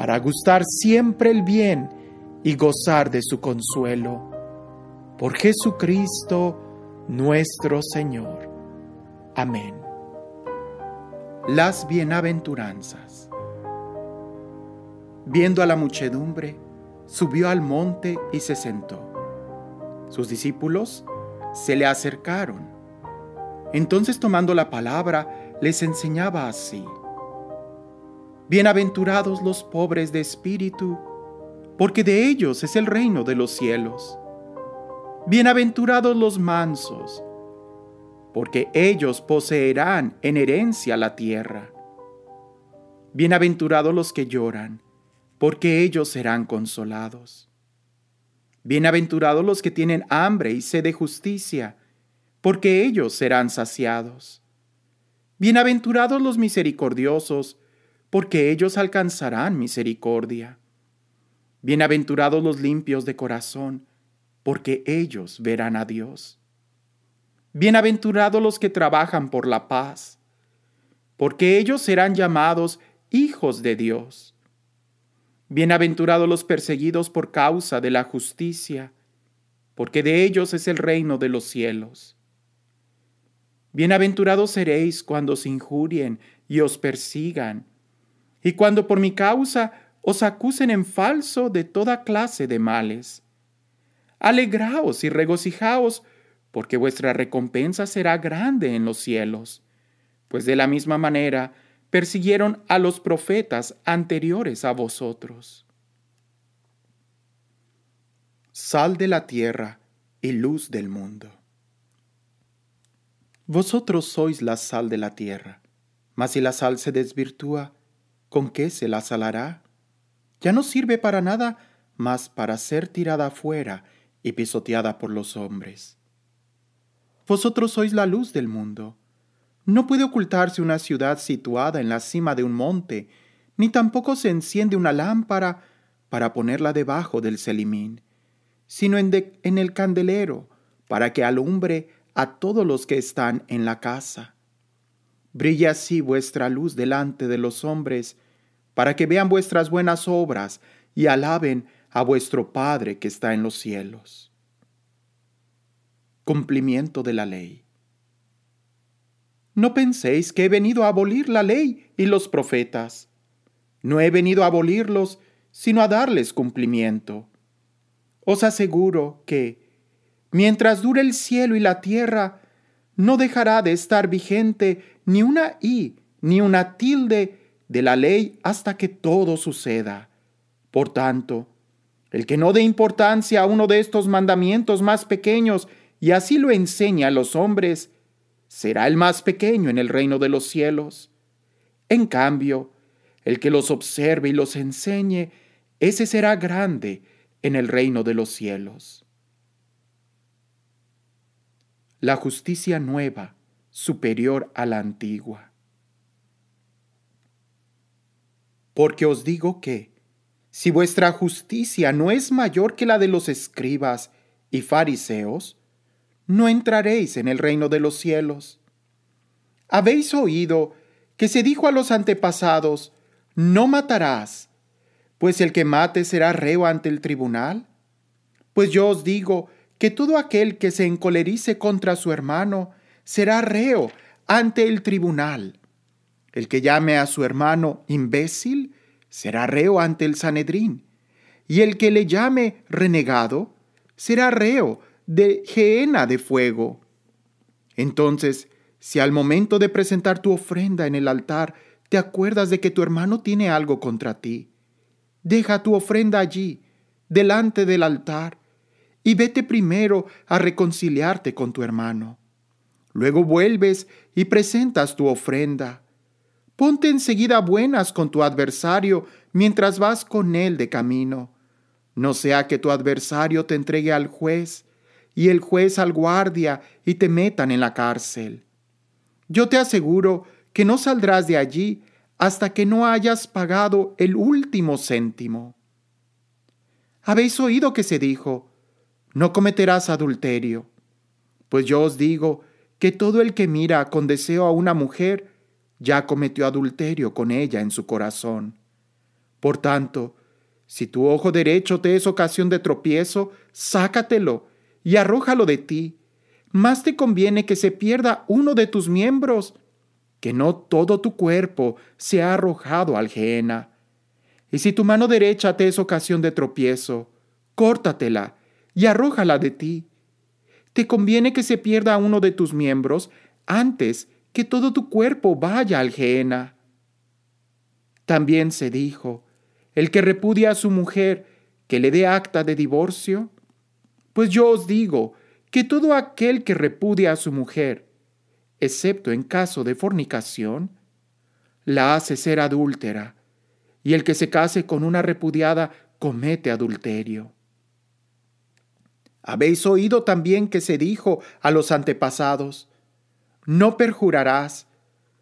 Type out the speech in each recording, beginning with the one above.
para gustar siempre el bien y gozar de su consuelo. Por Jesucristo nuestro Señor. Amén. Las bienaventuranzas. Viendo a la muchedumbre, subió al monte y se sentó. Sus discípulos se le acercaron. Entonces tomando la palabra, les enseñaba así. Bienaventurados los pobres de espíritu, porque de ellos es el reino de los cielos. Bienaventurados los mansos, porque ellos poseerán en herencia la tierra. Bienaventurados los que lloran, porque ellos serán consolados. Bienaventurados los que tienen hambre y sed de justicia, porque ellos serán saciados. Bienaventurados los misericordiosos, porque ellos alcanzarán misericordia. Bienaventurados los limpios de corazón, porque ellos verán a Dios. Bienaventurados los que trabajan por la paz, porque ellos serán llamados hijos de Dios. Bienaventurados los perseguidos por causa de la justicia, porque de ellos es el reino de los cielos. Bienaventurados seréis cuando os injurien y os persigan y cuando por mi causa os acusen en falso de toda clase de males. Alegraos y regocijaos, porque vuestra recompensa será grande en los cielos, pues de la misma manera persiguieron a los profetas anteriores a vosotros. Sal de la tierra y luz del mundo. Vosotros sois la sal de la tierra, mas si la sal se desvirtúa, ¿con qué se la salará? Ya no sirve para nada más para ser tirada afuera y pisoteada por los hombres. Vosotros sois la luz del mundo. No puede ocultarse una ciudad situada en la cima de un monte, ni tampoco se enciende una lámpara para ponerla debajo del celimín, sino en el candelero, para que alumbre a todos los que están en la casa. Brille así vuestra luz delante de los hombres, para que vean vuestras buenas obras y alaben a vuestro Padre que está en los cielos. Cumplimiento de la ley. No penséis que he venido a abolir la ley y los profetas. No he venido a abolirlos, sino a darles cumplimiento. Os aseguro que, mientras dure el cielo y la tierra, no dejará de estar vigente ni una i, ni una tilde de la ley hasta que todo suceda. Por tanto, el que no dé importancia a uno de estos mandamientos más pequeños y así lo enseña a los hombres, será el más pequeño en el reino de los cielos. En cambio, el que los observe y los enseñe, ese será grande en el reino de los cielos. La justicia nueva superior a la antigua. Porque os digo que, si vuestra justicia no es mayor que la de los escribas y fariseos, no entraréis en el reino de los cielos. Habéis oído que se dijo a los antepasados, no matarás, pues el que mate será reo ante el tribunal. Pues yo os digo que todo aquel que se encolerice contra su hermano será reo ante el tribunal. El que llame a su hermano imbécil será reo ante el Sanedrín. Y el que le llame renegado será reo de geena de fuego. Entonces, si al momento de presentar tu ofrenda en el altar te acuerdas de que tu hermano tiene algo contra ti, deja tu ofrenda allí, delante del altar, y vete primero a reconciliarte con tu hermano. Luego vuelves y presentas tu ofrenda. Ponte enseguida buenas con tu adversario mientras vas con él de camino. No sea que tu adversario te entregue al juez y el juez al guardia y te metan en la cárcel. Yo te aseguro que no saldrás de allí hasta que no hayas pagado el último céntimo. Habéis oído que se dijo, no cometerás adulterio. Pues yo os digo que todo el que mira con deseo a una mujer ya cometió adulterio con ella en su corazón. Por tanto, si tu ojo derecho te es ocasión de tropiezo, sácatelo y arrójalo de ti. Más te conviene que se pierda uno de tus miembros, que no todo tu cuerpo sea arrojado al gehenna. Y si tu mano derecha te es ocasión de tropiezo, córtatela y arrójala de ti te conviene que se pierda uno de tus miembros antes que todo tu cuerpo vaya al Gehenna. También se dijo, el que repudia a su mujer, que le dé acta de divorcio. Pues yo os digo que todo aquel que repudia a su mujer, excepto en caso de fornicación, la hace ser adúltera, y el que se case con una repudiada comete adulterio. Habéis oído también que se dijo a los antepasados, no perjurarás,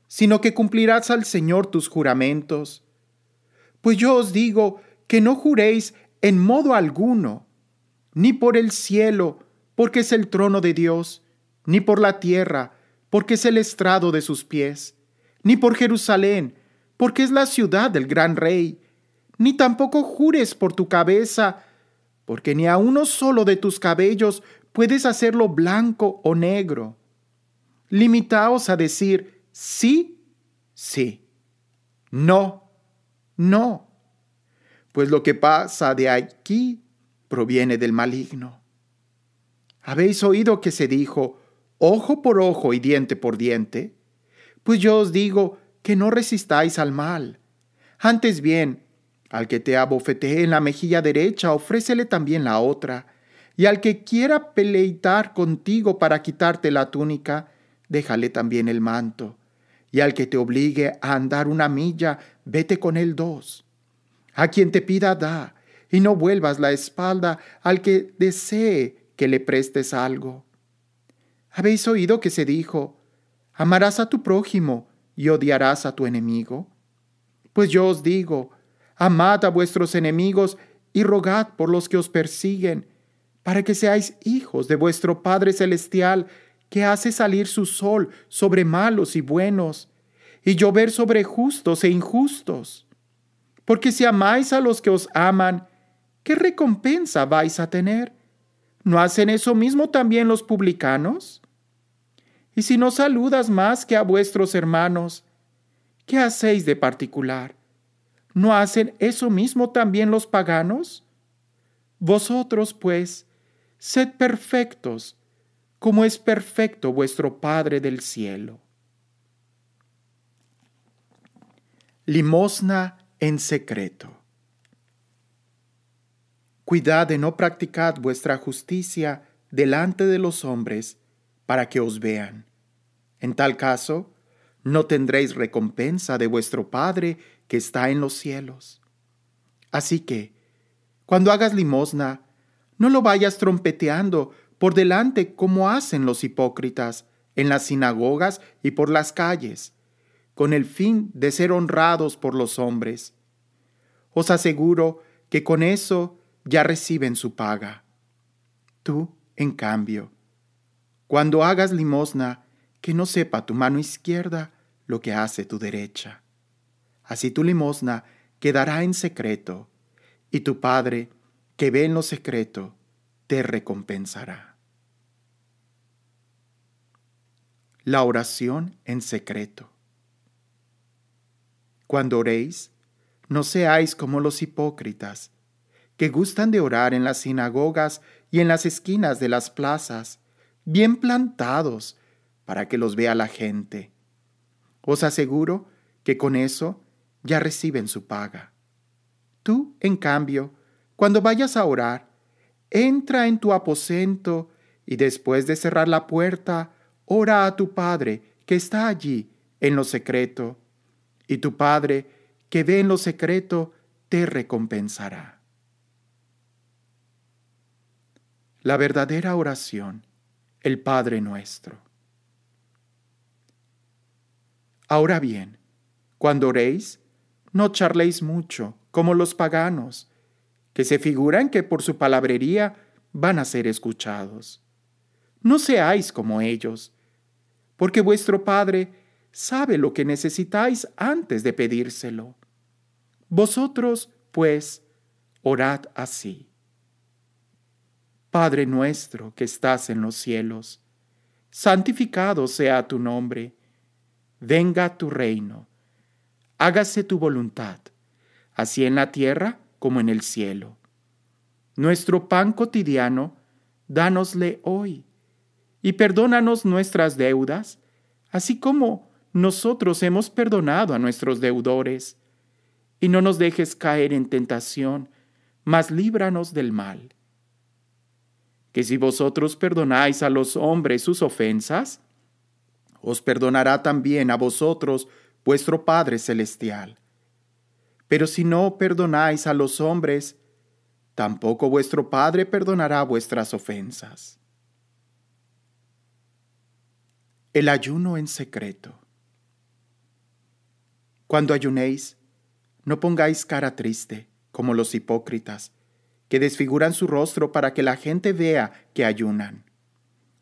sino que cumplirás al Señor tus juramentos. Pues yo os digo que no juréis en modo alguno, ni por el cielo, porque es el trono de Dios, ni por la tierra, porque es el estrado de sus pies, ni por Jerusalén, porque es la ciudad del gran rey, ni tampoco jures por tu cabeza, porque ni a uno solo de tus cabellos puedes hacerlo blanco o negro. Limitaos a decir sí, sí, no, no, pues lo que pasa de aquí proviene del maligno. Habéis oído que se dijo, ojo por ojo y diente por diente. Pues yo os digo que no resistáis al mal. Antes bien, al que te abofetee en la mejilla derecha, ofrécele también la otra. Y al que quiera peleitar contigo para quitarte la túnica, déjale también el manto. Y al que te obligue a andar una milla, vete con él dos. A quien te pida, da, y no vuelvas la espalda al que desee que le prestes algo. Habéis oído que se dijo, amarás a tu prójimo y odiarás a tu enemigo. Pues yo os digo, amad a vuestros enemigos y rogad por los que os persiguen, para que seáis hijos de vuestro Padre Celestial, que hace salir su sol sobre malos y buenos, y llover sobre justos e injustos. Porque si amáis a los que os aman, ¿qué recompensa vais a tener? ¿No hacen eso mismo también los publicanos? Y si no saludas más que a vuestros hermanos, ¿qué hacéis de particular? ¿No hacen eso mismo también los paganos? Vosotros, pues, sed perfectos, como es perfecto vuestro Padre del cielo. Limosna en secreto. Cuidad de no practicar vuestra justicia delante de los hombres para que os vean. En tal caso, no tendréis recompensa de vuestro Padre que está en los cielos. Así que, cuando hagas limosna, no lo vayas trompeteando por delante como hacen los hipócritas en las sinagogas y por las calles, con el fin de ser honrados por los hombres. Os aseguro que con eso ya reciben su paga. Tú, en cambio, cuando hagas limosna, que no sepa tu mano izquierda lo que hace tu derecha Así tu limosna quedará en secreto, y tu Padre, que ve en lo secreto, te recompensará. La oración en secreto. Cuando oréis, no seáis como los hipócritas, que gustan de orar en las sinagogas y en las esquinas de las plazas, bien plantados, para que los vea la gente. Os aseguro que con eso ya reciben su paga. Tú, en cambio, cuando vayas a orar, entra en tu aposento y después de cerrar la puerta, ora a tu Padre que está allí en lo secreto, y tu Padre que ve en lo secreto te recompensará. La verdadera oración, el Padre nuestro. Ahora bien, cuando oréis, no charléis mucho, como los paganos, que se figuran que por su palabrería van a ser escuchados. No seáis como ellos, porque vuestro Padre sabe lo que necesitáis antes de pedírselo. Vosotros, pues, orad así. Padre nuestro que estás en los cielos, santificado sea tu nombre, venga tu reino hágase tu voluntad, así en la tierra como en el cielo. Nuestro pan cotidiano, dánosle hoy, y perdónanos nuestras deudas, así como nosotros hemos perdonado a nuestros deudores, y no nos dejes caer en tentación, mas líbranos del mal. Que si vosotros perdonáis a los hombres sus ofensas, os perdonará también a vosotros vuestro Padre Celestial. Pero si no perdonáis a los hombres, tampoco vuestro Padre perdonará vuestras ofensas. El ayuno en secreto. Cuando ayunéis, no pongáis cara triste, como los hipócritas, que desfiguran su rostro para que la gente vea que ayunan.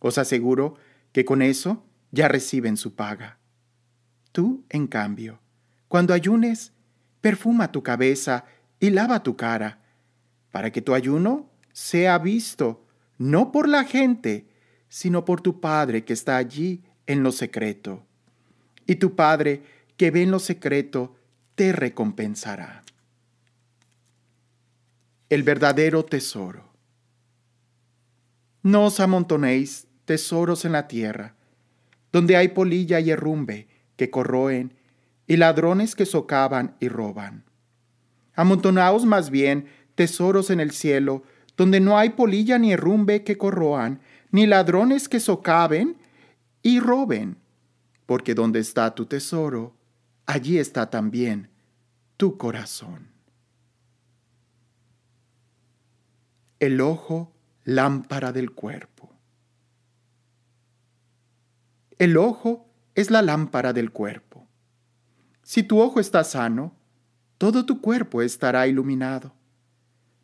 Os aseguro que con eso ya reciben su paga. Tú, en cambio, cuando ayunes, perfuma tu cabeza y lava tu cara, para que tu ayuno sea visto no por la gente, sino por tu Padre que está allí en lo secreto. Y tu Padre que ve en lo secreto, te recompensará. El verdadero tesoro. No os amontonéis tesoros en la tierra, donde hay polilla y herrumbe, que corroen, y ladrones que socavan y roban. Amontonaos más bien tesoros en el cielo, donde no hay polilla ni herrumbe que corroan, ni ladrones que socaven y roben, porque donde está tu tesoro, allí está también tu corazón. El ojo, lámpara del cuerpo. El ojo es la lámpara del cuerpo. Si tu ojo está sano, todo tu cuerpo estará iluminado.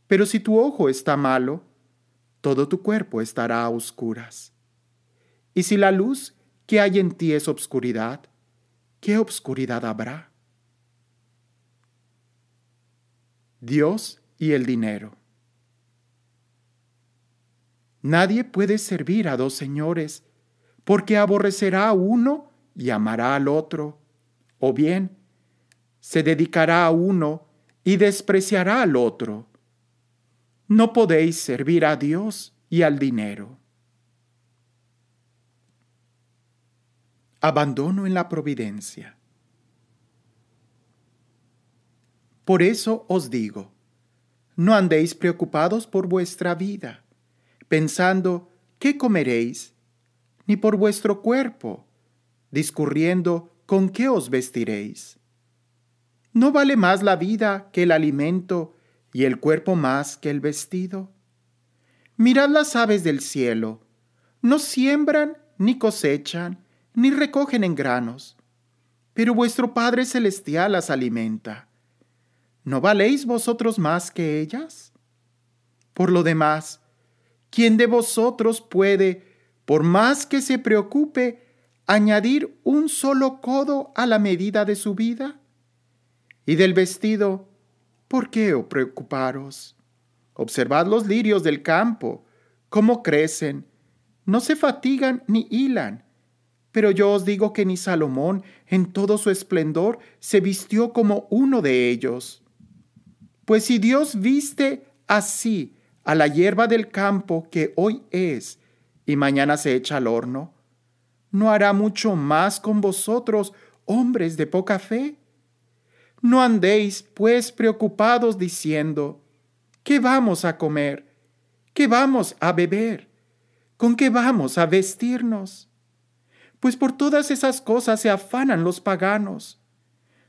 Pero si tu ojo está malo, todo tu cuerpo estará a oscuras. Y si la luz que hay en ti es obscuridad, ¿qué obscuridad habrá? Dios y el dinero. Nadie puede servir a dos señores, porque aborrecerá a uno y amará al otro, o bien se dedicará a uno y despreciará al otro. No podéis servir a Dios y al dinero. Abandono en la providencia. Por eso os digo, no andéis preocupados por vuestra vida, pensando qué comeréis, ni por vuestro cuerpo, discurriendo con qué os vestiréis. ¿No vale más la vida que el alimento y el cuerpo más que el vestido? Mirad las aves del cielo, no siembran, ni cosechan, ni recogen en granos, pero vuestro Padre Celestial las alimenta. ¿No valéis vosotros más que ellas? Por lo demás, ¿quién de vosotros puede, por más que se preocupe, añadir un solo codo a la medida de su vida? Y del vestido, ¿por qué os preocuparos? Observad los lirios del campo, cómo crecen, no se fatigan ni hilan. Pero yo os digo que ni Salomón, en todo su esplendor, se vistió como uno de ellos. Pues si Dios viste así a la hierba del campo que hoy es y mañana se echa al horno, ¿No hará mucho más con vosotros, hombres de poca fe? No andéis, pues, preocupados diciendo, ¿qué vamos a comer? ¿Qué vamos a beber? ¿Con qué vamos a vestirnos? Pues por todas esas cosas se afanan los paganos.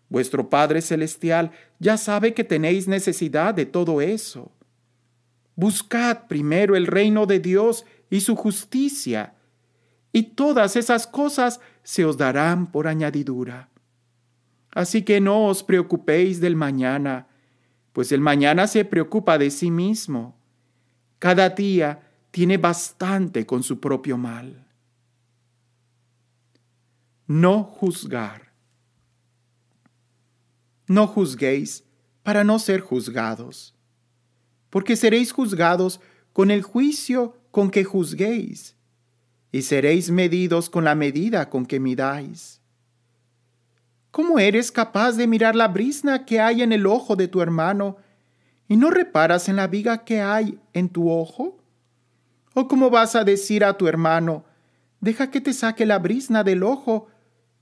Vuestro Padre Celestial ya sabe que tenéis necesidad de todo eso. Buscad primero el reino de Dios y su justicia, y todas esas cosas se os darán por añadidura. Así que no os preocupéis del mañana, pues el mañana se preocupa de sí mismo. Cada día tiene bastante con su propio mal. No juzgar. No juzguéis para no ser juzgados, porque seréis juzgados con el juicio con que juzguéis y seréis medidos con la medida con que midáis. ¿Cómo eres capaz de mirar la brisna que hay en el ojo de tu hermano y no reparas en la viga que hay en tu ojo? ¿O cómo vas a decir a tu hermano, deja que te saque la brisna del ojo,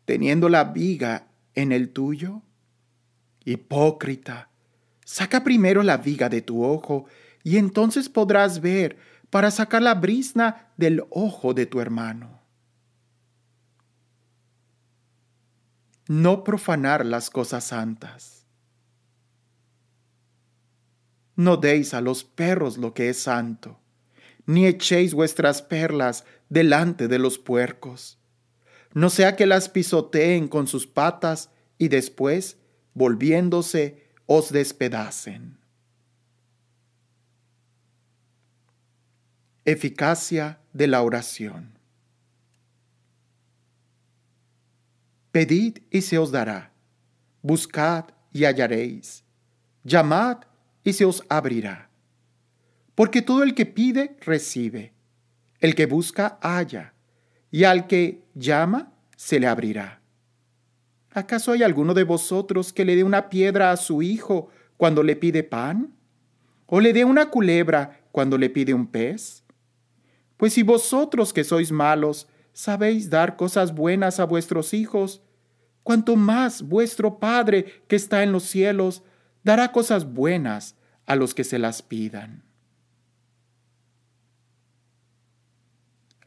teniendo la viga en el tuyo? Hipócrita, saca primero la viga de tu ojo, y entonces podrás ver para sacar la brisna del ojo de tu hermano. No profanar las cosas santas. No deis a los perros lo que es santo, ni echéis vuestras perlas delante de los puercos, no sea que las pisoteen con sus patas y después, volviéndose, os despedacen. Eficacia de la oración. Pedid y se os dará, buscad y hallaréis, llamad y se os abrirá. Porque todo el que pide, recibe, el que busca, halla, y al que llama, se le abrirá. ¿Acaso hay alguno de vosotros que le dé una piedra a su hijo cuando le pide pan? ¿O le dé una culebra cuando le pide un pez? Pues si vosotros que sois malos sabéis dar cosas buenas a vuestros hijos, cuanto más vuestro Padre que está en los cielos dará cosas buenas a los que se las pidan.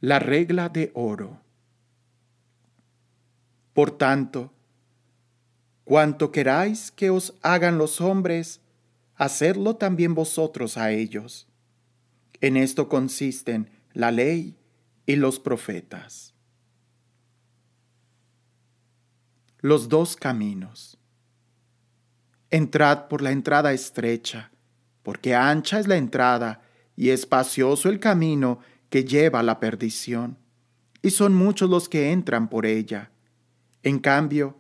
La regla de oro. Por tanto, cuanto queráis que os hagan los hombres, hacedlo también vosotros a ellos. En esto consisten la ley y los profetas. Los dos caminos. Entrad por la entrada estrecha, porque ancha es la entrada y espacioso el camino que lleva a la perdición, y son muchos los que entran por ella. En cambio,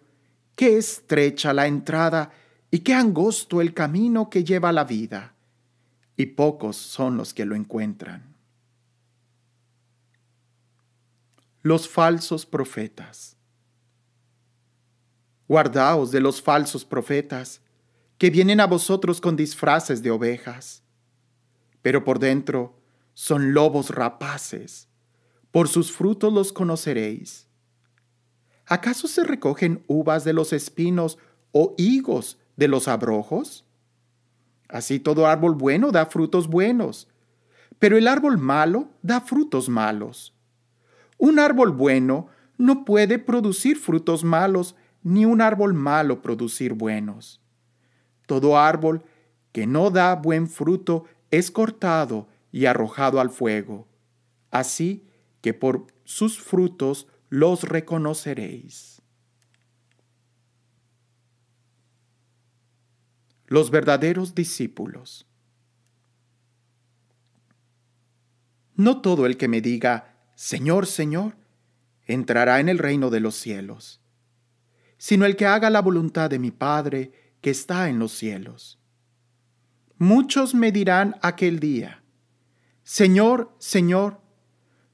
qué estrecha la entrada y qué angosto el camino que lleva a la vida, y pocos son los que lo encuentran. los falsos profetas. Guardaos de los falsos profetas, que vienen a vosotros con disfraces de ovejas, pero por dentro son lobos rapaces, por sus frutos los conoceréis. ¿Acaso se recogen uvas de los espinos o higos de los abrojos? Así todo árbol bueno da frutos buenos, pero el árbol malo da frutos malos. Un árbol bueno no puede producir frutos malos, ni un árbol malo producir buenos. Todo árbol que no da buen fruto es cortado y arrojado al fuego. Así que por sus frutos los reconoceréis. Los verdaderos discípulos. No todo el que me diga, Señor, Señor, entrará en el reino de los cielos, sino el que haga la voluntad de mi Padre que está en los cielos. Muchos me dirán aquel día, Señor, Señor,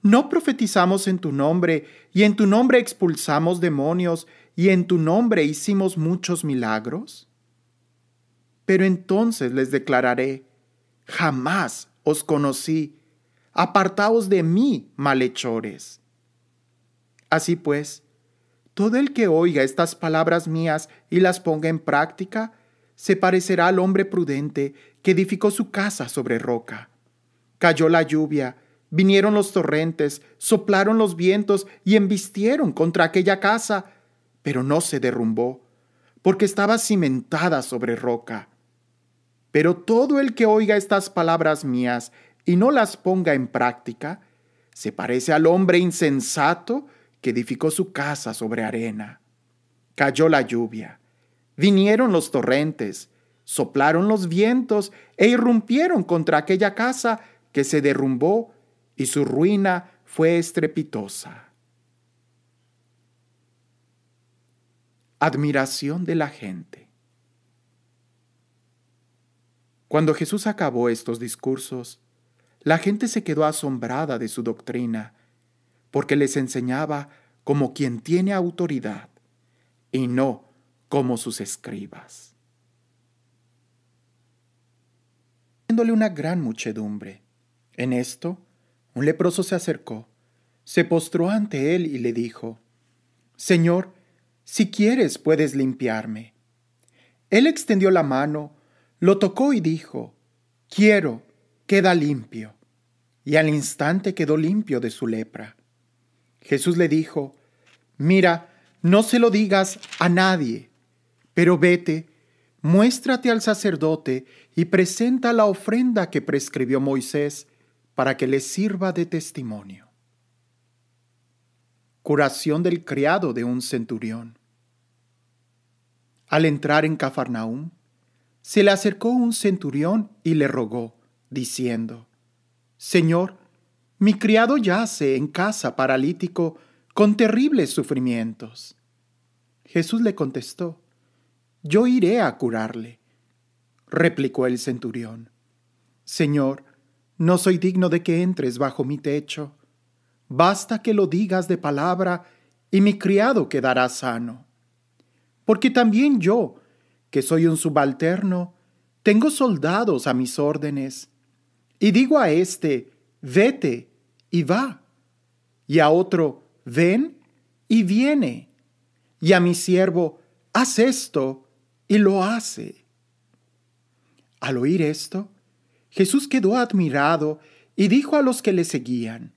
¿no profetizamos en tu nombre y en tu nombre expulsamos demonios y en tu nombre hicimos muchos milagros? Pero entonces les declararé, jamás os conocí apartaos de mí, malhechores. Así pues, todo el que oiga estas palabras mías y las ponga en práctica, se parecerá al hombre prudente que edificó su casa sobre roca. Cayó la lluvia, vinieron los torrentes, soplaron los vientos y embistieron contra aquella casa, pero no se derrumbó, porque estaba cimentada sobre roca. Pero todo el que oiga estas palabras mías y no las ponga en práctica, se parece al hombre insensato que edificó su casa sobre arena. Cayó la lluvia, vinieron los torrentes, soplaron los vientos e irrumpieron contra aquella casa que se derrumbó y su ruina fue estrepitosa. Admiración de la gente. Cuando Jesús acabó estos discursos, la gente se quedó asombrada de su doctrina, porque les enseñaba como quien tiene autoridad y no como sus escribas. Viéndole una gran muchedumbre. En esto, un leproso se acercó, se postró ante él y le dijo, Señor, si quieres puedes limpiarme. Él extendió la mano, lo tocó y dijo, Quiero, queda limpio. Y al instante quedó limpio de su lepra. Jesús le dijo, mira, no se lo digas a nadie, pero vete, muéstrate al sacerdote y presenta la ofrenda que prescribió Moisés para que le sirva de testimonio. Curación del criado de un centurión. Al entrar en Cafarnaúm, se le acercó un centurión y le rogó, diciendo, Señor, mi criado yace en casa paralítico con terribles sufrimientos. Jesús le contestó, Yo iré a curarle. Replicó el centurión, Señor, no soy digno de que entres bajo mi techo. Basta que lo digas de palabra y mi criado quedará sano. Porque también yo, que soy un subalterno, tengo soldados a mis órdenes y digo a este, vete y va. Y a otro, ven y viene. Y a mi siervo, haz esto y lo hace. Al oír esto, Jesús quedó admirado y dijo a los que le seguían,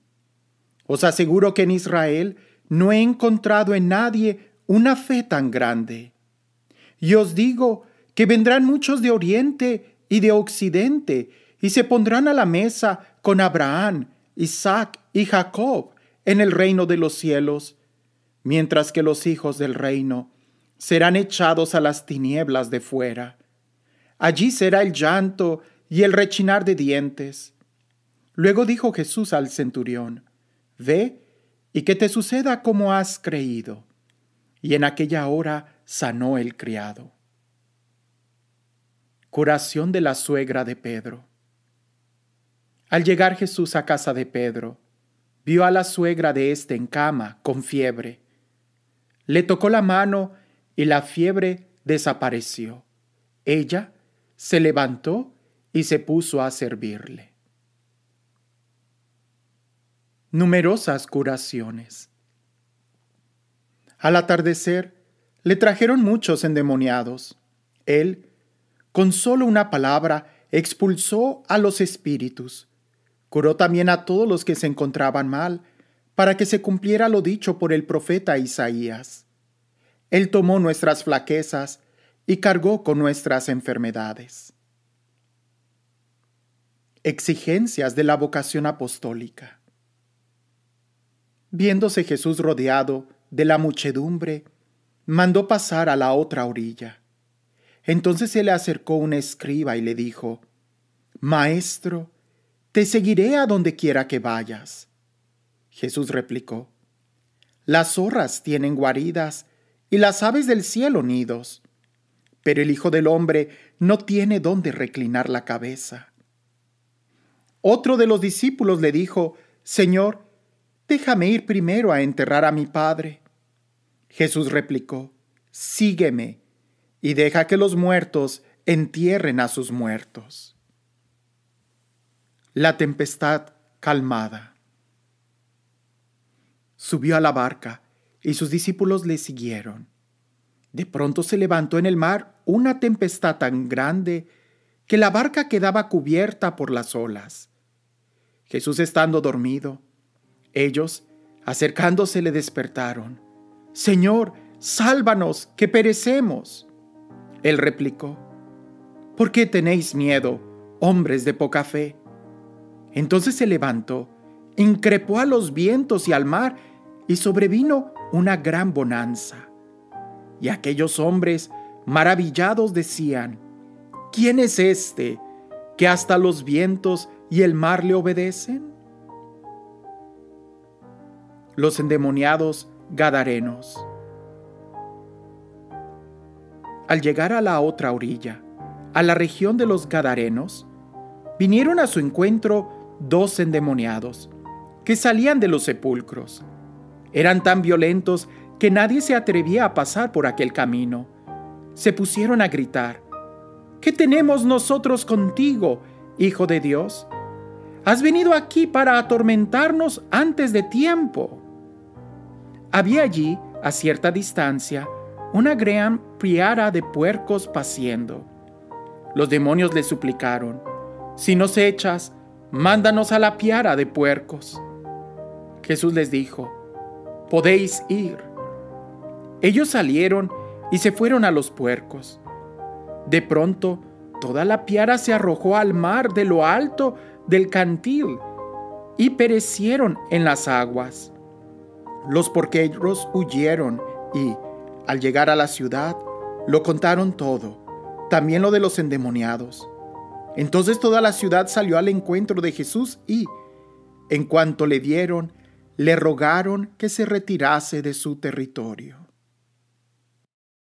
Os aseguro que en Israel no he encontrado en nadie una fe tan grande. Y os digo que vendrán muchos de oriente y de occidente, y se pondrán a la mesa con Abraham, Isaac y Jacob en el reino de los cielos, mientras que los hijos del reino serán echados a las tinieblas de fuera. Allí será el llanto y el rechinar de dientes. Luego dijo Jesús al centurión, Ve y que te suceda como has creído. Y en aquella hora sanó el criado. Curación de la suegra de Pedro. Al llegar Jesús a casa de Pedro, vio a la suegra de éste en cama, con fiebre. Le tocó la mano y la fiebre desapareció. Ella se levantó y se puso a servirle. Numerosas curaciones. Al atardecer, le trajeron muchos endemoniados. Él, con solo una palabra, expulsó a los espíritus Curó también a todos los que se encontraban mal, para que se cumpliera lo dicho por el profeta Isaías. Él tomó nuestras flaquezas y cargó con nuestras enfermedades. Exigencias de la vocación apostólica. Viéndose Jesús rodeado de la muchedumbre, mandó pasar a la otra orilla. Entonces se le acercó un escriba y le dijo, Maestro, te seguiré a donde quiera que vayas. Jesús replicó, Las zorras tienen guaridas y las aves del cielo nidos, pero el Hijo del Hombre no tiene dónde reclinar la cabeza. Otro de los discípulos le dijo, Señor, déjame ir primero a enterrar a mi Padre. Jesús replicó, Sígueme y deja que los muertos entierren a sus muertos la tempestad calmada. Subió a la barca y sus discípulos le siguieron. De pronto se levantó en el mar una tempestad tan grande que la barca quedaba cubierta por las olas. Jesús estando dormido, ellos, acercándose, le despertaron. Señor, sálvanos, que perecemos. Él replicó, ¿por qué tenéis miedo, hombres de poca fe? Entonces se levantó, increpó a los vientos y al mar, y sobrevino una gran bonanza. Y aquellos hombres, maravillados, decían, ¿quién es este que hasta los vientos y el mar le obedecen? Los endemoniados Gadarenos. Al llegar a la otra orilla, a la región de los Gadarenos, vinieron a su encuentro dos endemoniados, que salían de los sepulcros. Eran tan violentos que nadie se atrevía a pasar por aquel camino. Se pusieron a gritar, ¿Qué tenemos nosotros contigo, Hijo de Dios? Has venido aquí para atormentarnos antes de tiempo. Había allí, a cierta distancia, una gran priara de puercos paciendo. Los demonios le suplicaron, Si nos echas, mándanos a la piara de puercos. Jesús les dijo, podéis ir. Ellos salieron y se fueron a los puercos. De pronto, toda la piara se arrojó al mar de lo alto del cantil y perecieron en las aguas. Los porqueros huyeron y, al llegar a la ciudad, lo contaron todo, también lo de los endemoniados. Entonces toda la ciudad salió al encuentro de Jesús y, en cuanto le dieron, le rogaron que se retirase de su territorio.